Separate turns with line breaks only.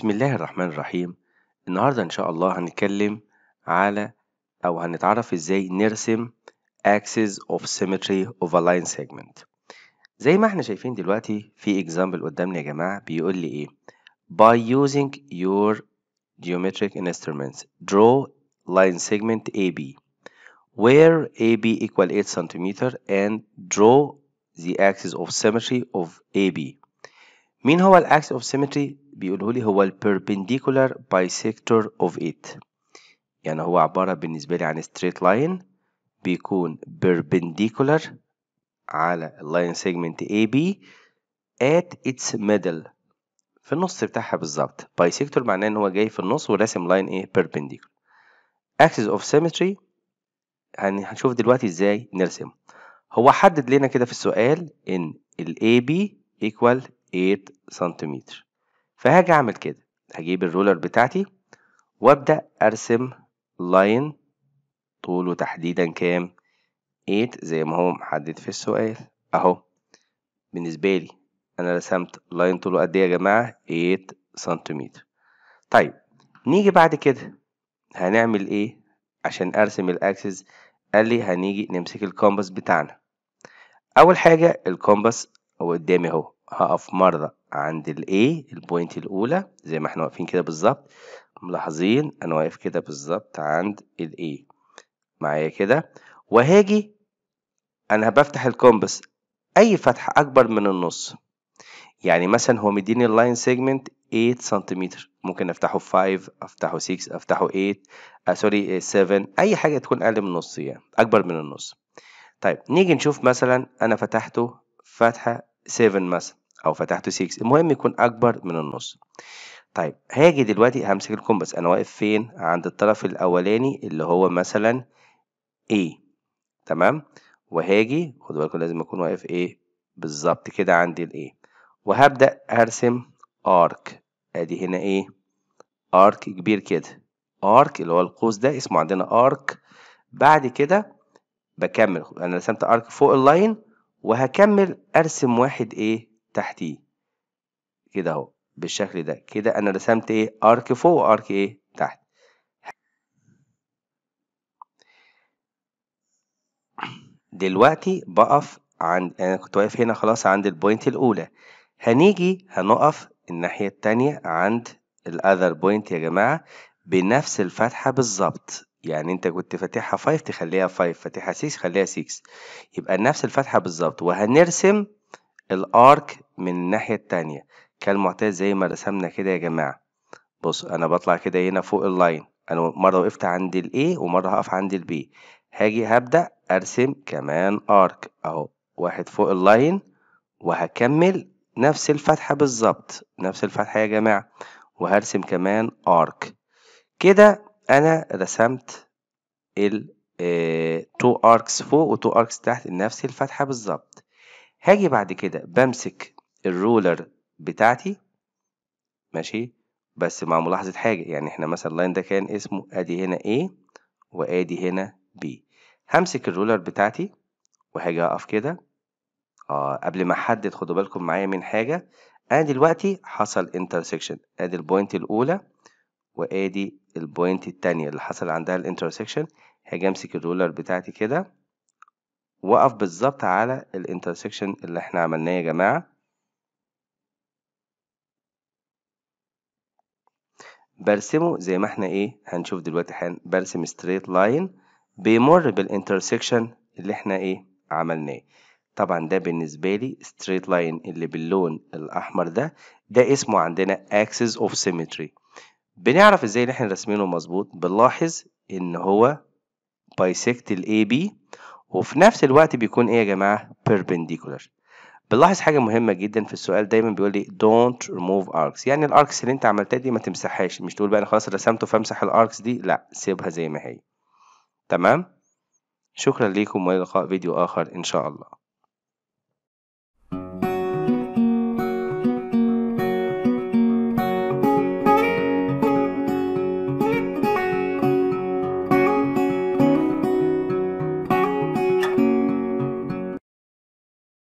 بسم الله الرحمن الرحيم النهاردة إن شاء الله هنتكلم على أو هنتعرف إزاي نرسم axis of symmetry of a line segment زي ما احنا شايفين دلوقتي في example قدامنا يا جماعة بيقول لي إيه by using your geometric instruments draw line segment AB where AB equal 8 cm and draw the axis of symmetry of AB مين هو الاكس اوف symmetry بيقوله لي هو ال perpendicular bisector of it يعني هو عبارة بالنسبة لي عن straight line بيكون perpendicular على line segment AB at its middle في النص بتاعها بالظبط bisector معناه ان هو جاي في النص وراسم line ايه perpendicular axis of symmetry هنشوف دلوقتي ازاي نرسم هو حدد لنا كده في السؤال ان ال AB equal 8 سنتيمتر فهاجي اعمل كده هجيب الرولر بتاعتي وابدا ارسم لاين طوله تحديدا كام 8 زي ما هو محدد في السؤال اهو بالنسبه لي انا رسمت لاين طوله قد ايه يا جماعه 8 سنتيمتر طيب نيجي بعد كده هنعمل ايه عشان ارسم الاكسس قال لي هنيجي نمسك الكومباس بتاعنا اول حاجه الكومباس هو قدامي اهو هقف مرة عند ال A البوينت الأولى زي ما احنا واقفين كده بالظبط ملاحظين أنا واقف كده بالظبط عند ال A معايا كده وهاجي أنا بفتح الكومبس أي فتحة أكبر من النص يعني مثلا هو مديني اللاين سيجمنت 8 سنتيمتر ممكن افتحه 5 افتحه 6 افتحه 8 آه سوري 7 آه، اي حاجه تكون اقل من النص يعني اكبر من النص طيب نيجي نشوف مثلا انا فتحته فتحه 7 مثلا او فتحته 6 المهم يكون اكبر من النص طيب هاجي دلوقتي همسك الكومبس انا واقف فين عند الطرف الاولاني اللي هو مثلا A تمام وهاجي خدوا بالكم لازم اكون واقف ايه بالظبط كده عند A وهبدا ارسم ارك ادي هنا ايه ارك كبير كده ارك اللي هو القوس ده اسمه عندنا ارك بعد كده بكمل انا رسمت ارك فوق اللاين وهكمل ارسم واحد ايه تحتيه كده اهو بالشكل ده كده انا رسمت ايه ارك فوق وارك ايه تحت دلوقتي بقف عند انا كنت واقف هنا خلاص عند البوينت الاولى هنيجي هنقف الناحية التانية عند الاذر بوينت يا جماعة بنفس الفتحة بالظبط يعني انت كنت فاتحها 5 تخليها 5 فاتحها 6 خليها 6 يبقى نفس الفتحة بالظبط وهنرسم الارك من الناحية التانية كالمعتاد زي ما رسمنا كده يا جماعة بص انا بطلع كده هنا فوق اللاين انا مرة وقفت عند الاي ومرة هقف عند البي هاجي هبدأ ارسم كمان ارك اهو واحد فوق اللاين وهكمل نفس الفتحة بالظبط نفس الفتحة يا جماعة وهرسم كمان ارك كده انا رسمت ال تو آه، اركس فوق وتو اركس تحت نفس الفتحة بالظبط هاجي بعد كده بمسك الرولر بتاعتي ماشي بس مع ملاحظة حاجة يعني احنا مثلا اللاين ده كان اسمه ادي هنا A وادي هنا B همسك الرولر بتاعتي وهاجي اقف كده اه قبل ما احدد خدوا بالكم معايا من حاجة انا دلوقتي حصل انترسكشن ادي البوينت الاولى وادي البوينت التانية اللي حصل عندها الانترسكشن هاجي امسك الرولر بتاعتي كده وقف بالظبط على الانترسكشن اللي احنا عملناه يا جماعة برسمه زي ما احنا ايه هنشوف دلوقتي حالا برسم ستريت لاين بيمر بالانترسكشن اللي احنا ايه عملناه طبعا ده بالنسبة لي ستريت لاين اللي باللون الأحمر ده ده اسمه عندنا axis of symmetry بنعرف ازاي اللي احنا رسمينه مظبوط بنلاحظ ان هو bisect ال AB وفي نفس الوقت بيكون ايه يا جماعه perpendicular بنلاحظ حاجه مهمه جدا في السؤال دايما بيقول لي don't remove arcs يعني الاركس اللي انت عملتها دي ما تمسحهاش مش تقول بقى انا خلاص رسمته فامسح الاركس دي لا سيبها زي ما هي تمام شكرا ليكم والى لقاء فيديو اخر ان شاء الله